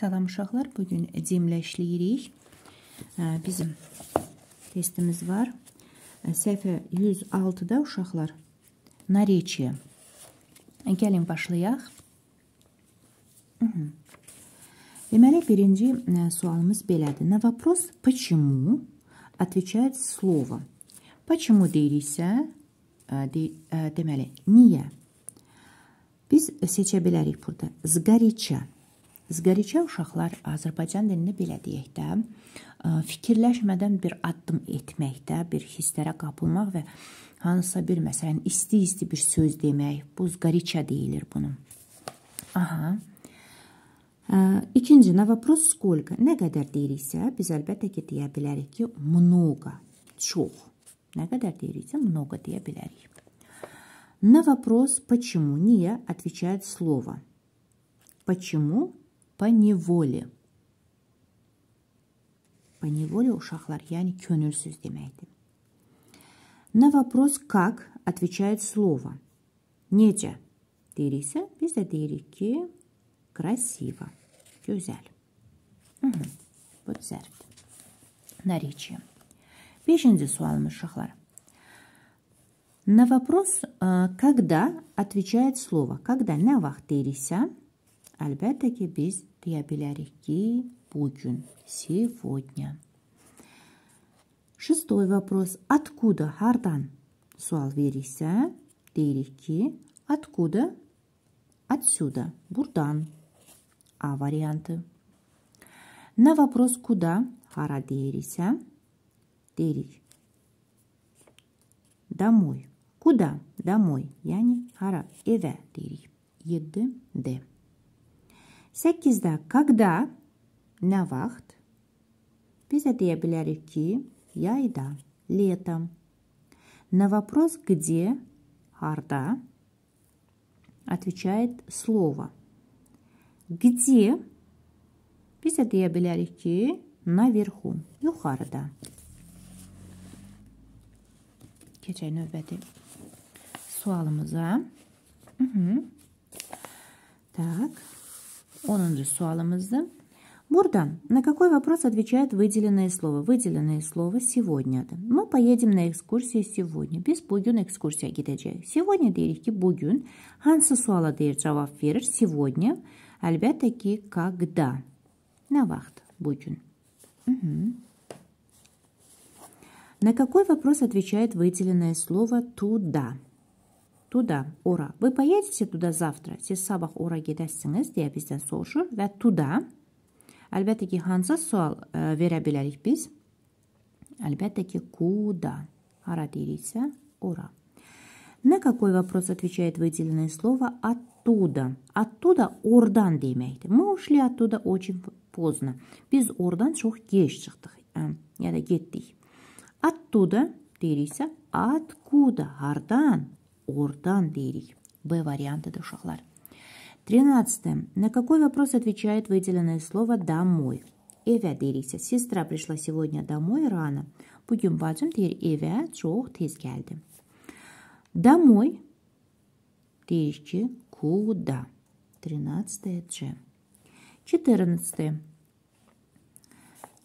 Salam uşaqlar, bugün cimlə işləyirik. Bizim testimiz var. Səhifə 106-da uşaqlar, nareçiyə. Gəlin başlayaq. Deməli, birinci sualımız belədir. На вопрос «почему» отвечает слово. «Почему» deyiriksə, deməli, «niyə». Biz seçə bilərik burada. «Zgariçə». «Zgariçə». Zgəriçə uşaqlar Azərbaycan dilini belə deyək də, e, fikirləşmədən bir addım etməkdə, bir hisslərə qapılmaq və hansısa bir məsələn isti-isti bir söz demək, bu zgəriçə deyilir bunun. Aha. E, ikinci, na вопрос сколько? Nə qədər deyiriksə, biz əlbəttə ki deyə bilərik ki, много, çox. Nə qədər deyiriksə, много deyə bilərik. На вопрос почему не отвечает слово. Почему по неволе по неволе uşaqlar, yəni könülsüz deməkdir. На вопрос как отвечает слово. Necə deyiriksə, biz də deyirik ki, красиво, gözəl. Hı-hı. Bu zərfdir. Наречие. Beşinci sualımız uşaqlar. На вопрос когда отвечает слово. Когда nə vaxt deyiriksə, əlbəttə ki, biz я біля реки Пуджун. Сегодня. Шестой вопрос. Откуда Хардан? Суал верися. Дейрики. Откуда? Отсюда. Бурдан. А варианты. На вопрос куда? Хара дейрися. Дейрик. Домой. Куда? Домой. Yani hara eve deyik. 7 Д. 8-də когда, nə vaxt? Biz də deyə bilərik ki, yayda, летом. На вопрос где, harda отвечает слово. Где biz də deyə bilərik ki, наверху, yuxarıda. Keçək növbəti sualımıza. Hı -hı. Так. 10. sualımızda. Бурда. на какой вопрос отвечают выделенные слова? Выделенные слова сегодня. Мы поедем на экскурсию сегодня. Biz bugün экскурсия gideceğiz. Сегодня deyirik ki bugün. Hansı suala deyir cevap verir? Сегодня. Elbette ki когда. На вахт Bugün. Угу. На какой вопрос отвечает выделенное слово «туда»? Tuda, ora. Вы поедете туда завтра? Siz sabah ora gedəsiniz deyə bizdən soruşur və tuda əlbəttə ki, hansı sual ə, verə bilərik biz? Əlbəttə ki, kuda. Hara deyiriksə, ora. На какой вопрос отвечает выделенное слово «оттуда»? «Оттуда» – «ордан» демейді. Мы ушли оттуда очень поздно. Без «ордан» çok geç çıktık. Ya da gittik. «Оттуда» deyiriksə, «откуда», «hardan», Ортан Дерий. Б варианты это Шахлар. Тринадцатое. На какой вопрос отвечает выделенное слово «домой»? Эвя Дерийся. Сестра пришла сегодня домой рано. Будем bacım deyir evə чох tez gəldi. Домой deyir куда. тринадцатое Ч. четырнадцатое,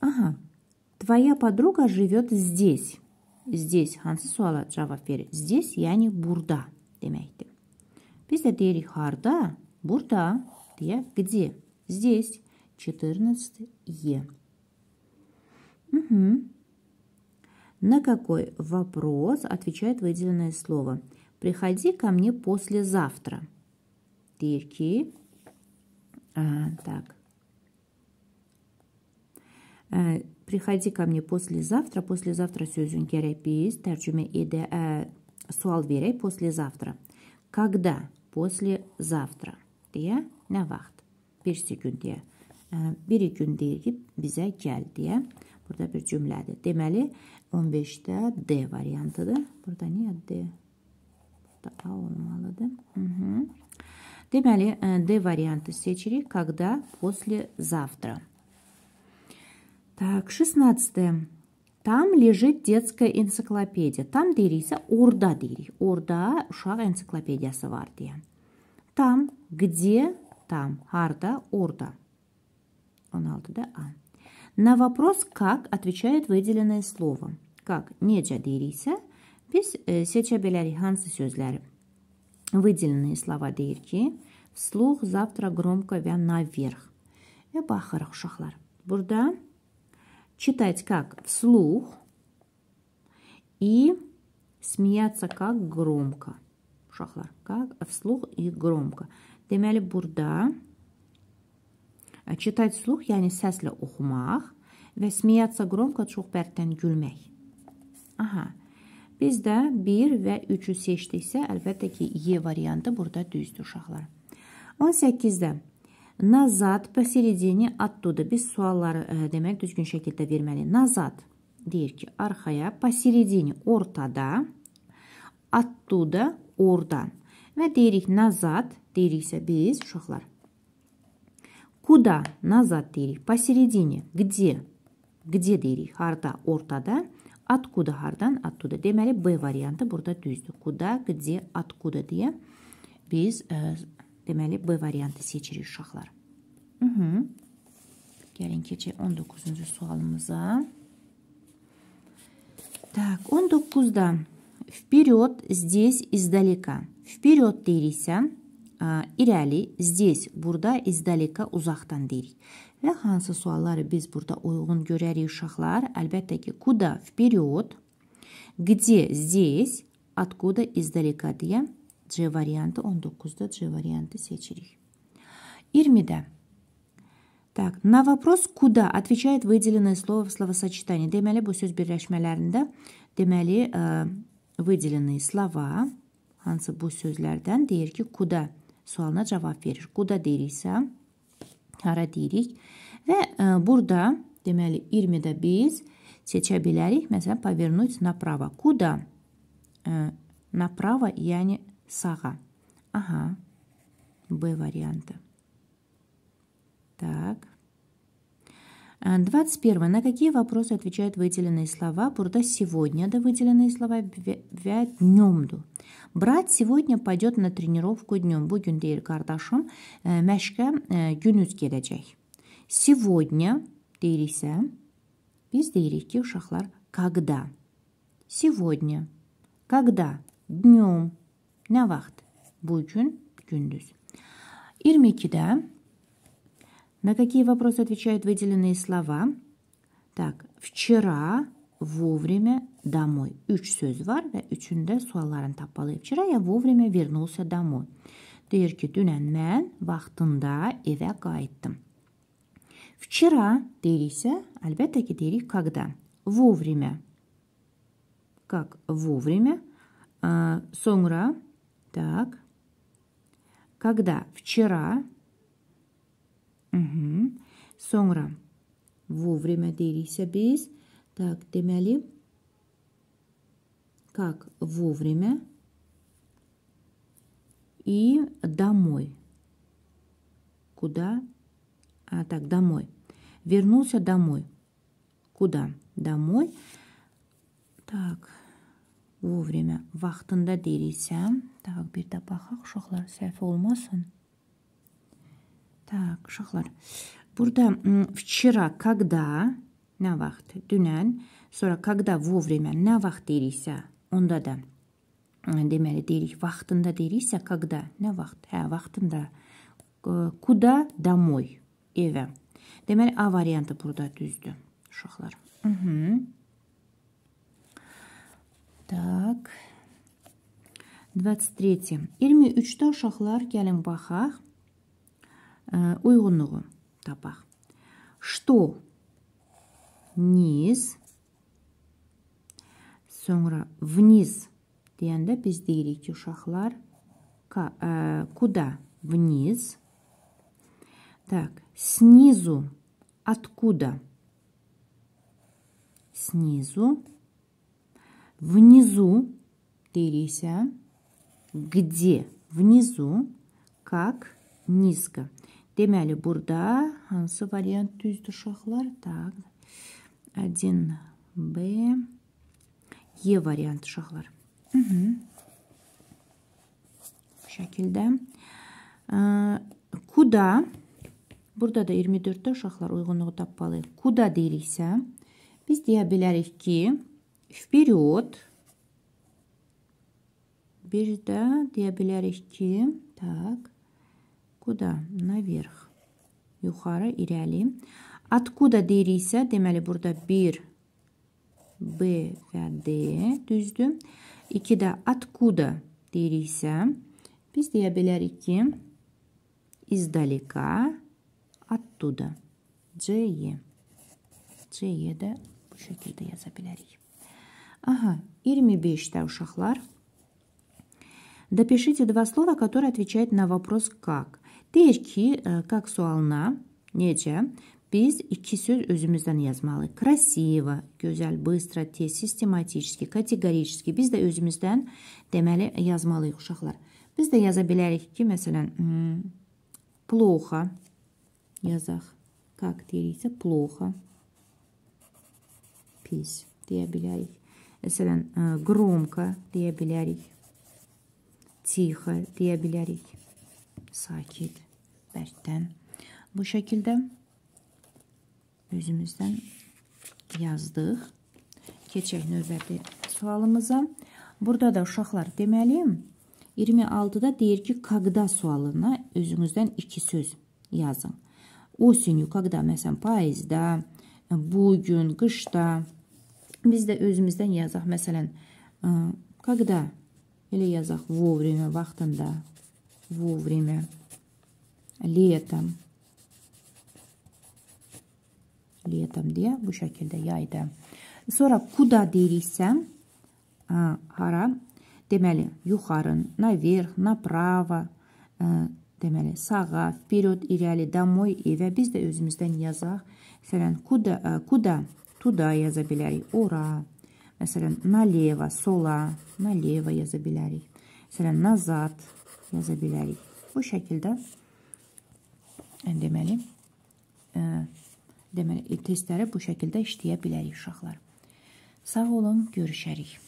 Ага. Твоя подруга живет здесь здесь хансы суала жавап бер здесь яғни бурда демекти біз де делик харда бурда дия где здесь 14 е угу. на какой вопрос отвечает выделенное слово приходи ко мне послезавтра Дерки. А, так Э, приходи ко мне послезавтра. Послезавтra sözün gərək biz tərcümə edə, ə, sual verək послезавтра. Когда? Послезавтра. Deyə nə vaxt? Birsi gün deyə. Biri gün deyir ki, bizə gəl deyə. Burada bir cümlədir. Deməli, 15-də D variantıdır. Burada niyə D? Burada A olmalıdır. Hı -hı. Deməli, D variantı seçirik. Когда? Послезавтра. Так, шестнадцатое. Там лежит детская энциклопедия. Там дейрейсі а? орда дейрей. Орда ұшақ энциклопедия бар Там, где там, арда, орда. 16-да, а. На вопрос «как» отвечает выделенное слово. Как? Неджа дейрейсі, а? без э, сеча беляри хансы сөзләрі. Выделенные слова дейрки. Вслух завтра громко вя наверх. Эбахарах шахлар. Бурда читать как вслух и смеяться как громко. Uşaqlar, как вслух и громко. Deməli, burada читать вслух, yəni səslə oxumaq və смеяться громко çox bərkdən gülmək. Aha. Biz də 1 və 3-ü seçdiksə, əlbəttə ki, Y variantı burada düzdür uşaqlar. 18-də Nazat посередине оттуда. Biz sualları ə, demək düzgün şəkildə verməli. Nazat deyir ki, arxaya, посередине ortada, оттуда oradan. Və deyirik nazat deyiriksə biz uşaqlar. Kuda nazat deyirik. Посередине. Где? Где deyirik? Harda? Ortada. Откуда hardan? Attuda. Deməli B variantı burada düzdür. Kuda, где, откуда deyə biz ə, Deməli, B variantı seçirik uşaqlar. Hı -hı. Gəlin keçək 19-cu sualımıza. Так, 19-da вперед, здесь, издалека. Вперед deyiriksə, irəli, здесь, burada, издалека, uzaqdan deyirik. Və hansı sualları biz burada uyğun görərik uşaqlar? Əlbəttə ki, kuda, вперед, где, здесь, откуда, издалека deyə C variantı 19-da C variantı seçirik. 20-də. Так, на вопрос куда отвечает выделенное слово в словосочетании. Deməli bu söz birləşmələrində deməli ə, выделенные слова hansı bu sözlərdən deyir ki, kuda sualına cavab verir. Kuda deyiriksə hara deyirik? Və ə, burada deməli 20-də biz seçə bilərik. Məsələn, повернуть направо. Куда? Э, направо, yəni Сага. Ага. Б варианта. Так. 21. Э, на какие вопросы отвечают выделенные слова? Бурда сегодня, да выделенные слова вят днемду. Брат сегодня пойдет на тренировку днем. Bugün değil кардашом, məşqə günüz gedəcək. Сегодня deyiriksə, без deyirik ki, uşaqlar, когда? Сегодня. Когда? Днем. Nə vaxt? Bu gün gündüz. 22-də на какие вопросы отвечают выделенные слова? Так, вчера, вовремя, домой. Üç söz var və üçündə sualların tapmalıyıq. Вчера я вовремя вернулся домой. Deyir ki, dünən mən vaxtında evə qayıtdım. Вчера deyiriksə, əlbəttə ki, deyirik когда. Вовремя. Как вовремя. Sonra Так. Когда? Вчера. Угу. Sonra. Вовремя değilse biz. Так, demeli. Как вовремя. И домой. Куда? А, так, домой. Вернулся домой. Куда? Домой. Так, vovремə vaxtında deyiriksə, tak, bir də baxaq uşaqlar, səhv olmasın. Tak, uşaqlar. Burada вчера, когда, nə vaxt, dünən, sonra когда vovремə, nə vaxt deyiriksə, onda da deməli deyirik, vaxtında deyiriksə, когда, nə vaxt? Hə, vaxtında. Kuda, домой, evə. Deməli A variantı burada düzdür, uşaqlar. Mhm. Так. 23. 23 uşaqlar gəlin baxaq. Uyğunluğu tapaq. Что? Низ. Sonra вниз deyəndə biz deyirik ki, uşaqlar ka, ə, куда? Вниз. Так, снизу. Откуда? Снизу. внизу дерися, где внизу, как низко. Deməli, burada hansı variant düzdür uşaqlar? Так. 1B E variant uşaqlar. Hı -hı. Bu şəkildə. Kuda burada da 24-də uşaqlar uyğunluğu tapmalıyıq. Kuda deyiriksə, biz deyə bilərik ki, vперед. Bir də deyə bilərik ki, tak, kuda, наверх. Yuxarı, irəli. Atkuda deyiriksə, deməli burada 1 B və D düzdür. 2 də atkuda deyiriksə, biz deyə bilərik ki, izdaleka, attuda. C-yə. C-yə də bu şəkildə yaza bilərik. Ага, 25-də uşaqlar. Допишите два слова, которые отвечают на вопрос «как». Deyir ki, э, «как» sualına necə? Biz iki söz özümüzdən yazmalı. Красиво, gözəl, быстро, tez, sistematiki, kateqoriki. Biz də özümüzdən deməli yazmalıyıq uşaqlar. Biz də yaza bilərik ki, məsələn, плохо yazaq. Как deyiriksə, плохо. Pis deyə bilərik. Məsələn, qromka deyə bilərik. Tixə deyə bilərik. Sakit, bərkdən. Bu şəkildə özümüzdən yazdıq. Keçək növbəti sualımıza. Burada da uşaqlar deməliyim. 26-da deyir ki, qaqda sualına özünüzdən iki söz yazın. Осенью, когда, məsələn, payızda, bugün, qışda, Biz də özümüzdən yazaq. Məsələn, когда elə yazaq vovремя vaxtında, vovремя летом. Летом deyə bu şəkildə yayda. Sonra kuda deyiriksə, hara? Deməli, yuxarı, наверх, направо, deməli, sağa, вперед, irəli, домой, evə biz də özümüzdən yazaq. Məsələn, kuda, kuda Туда yaza bilərik. Ora. Məsələn, налево, sola, налево yaza bilərik. Məsələn, nazad yaza bilərik. Bu şəkildə deməli ə, deməli testləri bu şəkildə işləyə bilərik uşaqlar. Sağ olun, görüşərik.